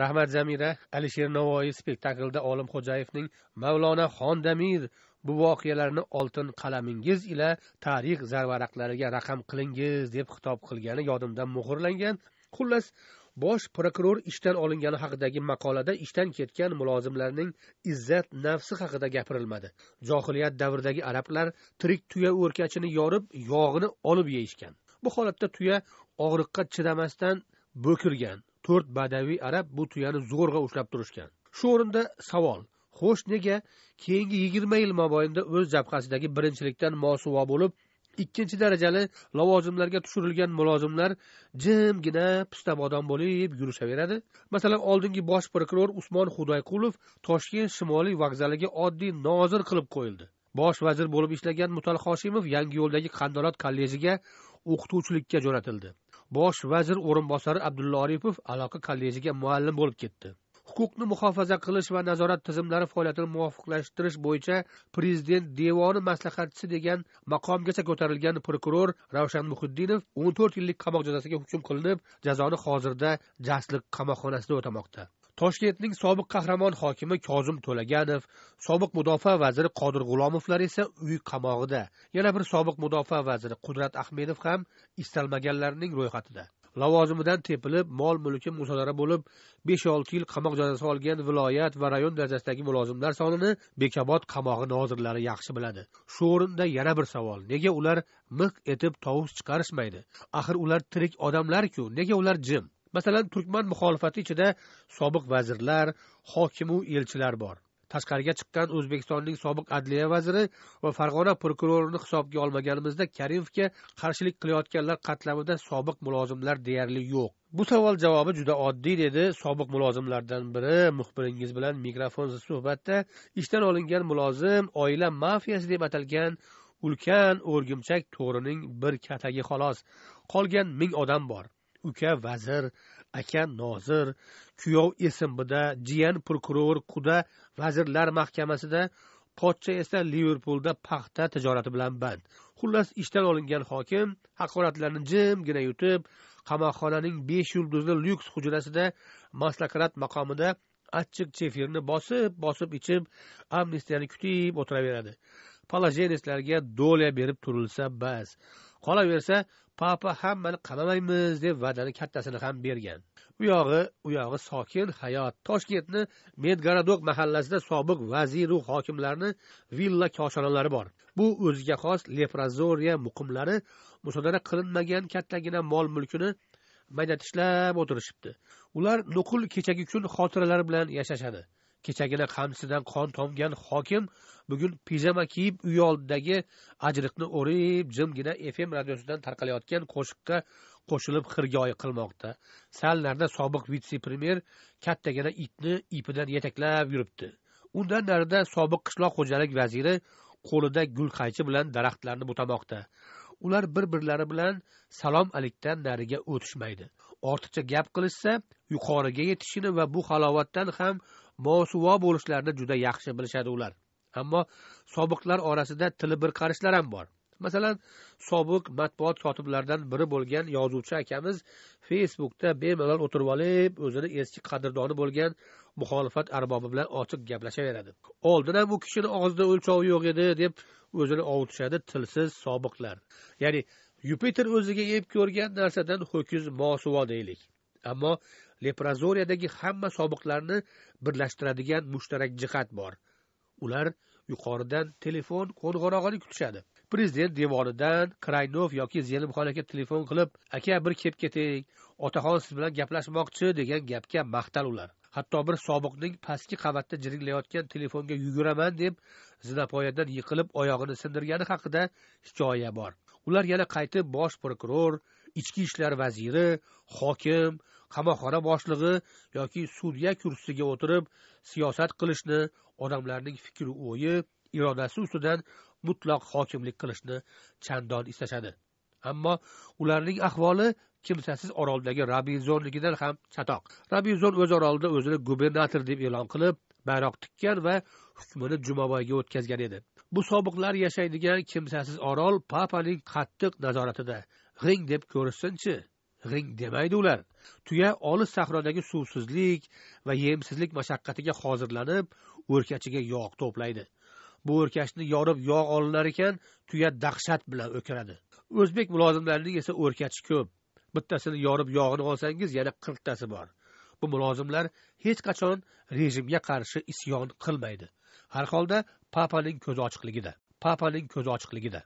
rahmat zamira alisher navoiy spektaklida olimxo'jayevning mavlona xondamir bu voqealarni oltin qalamingiz ila tarix zarvaraqlariga raqam qilingiz deb xitob qilgani yodimdan muhrlangan xullas bosh prokuror ishdan olingani haqidagi maqolada ishdan ketgan mulozimlarning izzat nafsi haqida gapirilmadi johiliyat davridagi arablar tirik tuya o'rkachini yorib yog'ini olib yeyishgan bu holatda tuya og'riqqa chidamasdan bo'kirgan to'rt badaviy arab bu tuyani zo'rg'a ushlab turishgan shu o'rinda savol xo'sh nega keyingi yigirma yil mobaynida o'z jabhasidagi birinchilikdan mosuvo bo'lib ikkinchi darajali lavozimlarga tushirilgan mulozimlar jimgina pista bodom bo'lib yurishaveradi masalan oldingi bosh prokuror usmon xudoyqulov toshkent shimoliy vokzaliga oddiy nozir qilib qo'yildi bosh vazir bo'lib ishlagan mutal hoshimov yangiyo'ldagi qandolat kollejiga o'qituvchilikka jo'natildi bosh vazir o'rinbosari abdulla oripov aloqa kollejiga muallim bo'lib ketdi huquqni muhofaza qilish va nazorat tizimlari faoliyatini muvofiqlashtirish bo'yicha prezident devoni maslahatchisi degan maqomgacha ko'tarilgan prokuror ravshan muhiddinov o'n to'rt yillik qamoq jazosiga hukm qilinib jazoni hozirda jasliq qamoqxonasida o'tamoqda toshkentning sobiq qahramon hokimi kozim to'laganov sobiq mudofaa vaziri qodir g'ulomovlar esa uy qamog'ida yana bir sobiq mudofaa vaziri qudrat ahmedov ham istalmaganlarning ro'yxatida lavozimidan tepilib mol mulki musodara bo'lib besh olti yil qamoq jazosi olgan viloyat va rayon darajasidagi mulozimlar sonini bekobod qamog'i nozirlari yaxshi biladi shu o'rinda yana bir savol nega ular miq etib tovush chiqarishmaydi axir ular tirik odamlarku nega ular jim masalan turkman muxolifati ichida sobiq vazirlar hokimu elchilar bor tashqariga chiqqan o'zbekistonning sobiq adliya vaziri va farg'ona prokurorini hisobga olmaganimizda karimovga qarshilik qilayotganlar qatlamida sobiq mulozimlar deyarli yo'q bu savol javobi juda oddiy dedi sobiq mulozimlardan biri muxbiringiz bilan mikrofonsiz suhbatda ishdan olingan mulozim oila mafiyasi deb atalgan ulkan o'rgimchak to'rining bir katagi xolos qolgan ming odam bor uka vazir aka nozir kuyov esmbida jiyan prokuror quda vazirlar mahkamasida pochcha esa liverpulda paxta tijorati bilan band xullas ishdan olingan hokim haqoratlarni jimgina yutib qamoqxonaning besh yulduzli lyuks hujrasida maslakrat maqomida achchiq cheferni bosib bosib ichib amnistiyani kutib o'tiraveradi palajenislarga do'lya berib turilsa bas qolaversa papa hammani qamamaymiz deb va'dani kattasini ham bergan u yog'i u yog'i sokin hayot toshkentni medgorodok mahallasida sobiq vaziru hokimlarni villa koshonalari bor bu o'ziga xos leprazoriya muqimlari musodara qilinmagan kattagina mol mulkini mayda tishlab o'tirishibdi ular nuqul kechagi kun xotiralari bilan yashashadi kechagina qamchisidan qon tomgan hokim bugun pijama kiyib uy oldidagi ajriqni o'rib jimgina fm radiosidan tarqalayotgan qo'shiqqa qo'shilib xirgoyi qilmoqda sal narida sobiq vitse premyer kattagina itni ipidan yetaklab yuribdi undan narida sobiq qishloq xo'jalik vaziri qo'lida gul qaychi bilan daraxtlarni butamoqda ular bir birlari bilan salom alikdan nariga o'tishmaydi ortiqcha gap qilishsa yuqoriga yetishini va bu halovatdan ham mosuvo bo'lishlarini juda yaxshi bilishadi ular ammo sobiqlar orasida tili bir qarishlar ham bor masalan sobiq matbuot kotiblaridan biri bo'lgan yozuvchi akamiz facebookda bemalol o'tirib olib o'zini eski qadrdoni bo'lgan muxolifat arbobi bilan ochiq gaplashaveradi oldin ham u kishini og'zida o'lchovi yo'q edi deb o'zini ovutishadi tilsiz sobiqlar ya'ni yupiter o'ziga yeb ko'rgan narsadan ho'kiz mosuvo deylik ammo leprozoriyadagi hamma sobiqlarni birlashtiradigan mushtarak jihat bor ular yuqoridan telefon qo'ng'irog'ini kutishadi prezident devonidan kraynov yoki zelimxon aka telefon qilib aka bir kelib keting otaxon siz bilan gaplashmoqchi degan gapga maqtal ular hatto bir sobiqning pastki qavatda jiringlayotgan telefonga yuguraman deb zinapoyadan yiqilib oyog'ini sindirgani haqida hikoya bor ular yana qaytib bosh prokuror ichki ishlar vaziri hokim qamoqxona boshlig'i yoki sudya kursiga o'tirib siyosat qilishni odamlarning fikr o'yi irodasi ustidan mutlaq hokimlik qilishni chandon istashadi ammo ularning ahvoli kimsasiz oroldagi rabizonnikidan ham chatoq rabizon o'z orolida o'zini gubernator deb e'lon qilib bayroq tikkan va hukmini jumaboyga o'tkazgan edi bu sobiqlar yashaydigan kimsasiz orol papaning qattiq nazoratida g'ing deb ko'rishsinchi g'ing demaydi ular tuya olis sahrodagi suvsizlik va yemsizlik mashaqqatiga hozirlanib o'rkachiga yog' to'playdi bu o'rkachni yorib yog' olinar ekan tuya dahshat bilan o'kiradi o'zbek mulozimlarining esa o'rkachi ko'p bittasini yorib yog'ini olsangiz yana qirqtasi bor bu mulozimlar hech qachon rejimga qarshi isyon qilmaydi har holda papaning ko'zi ochiqligida papaning ko'zi ochiqligida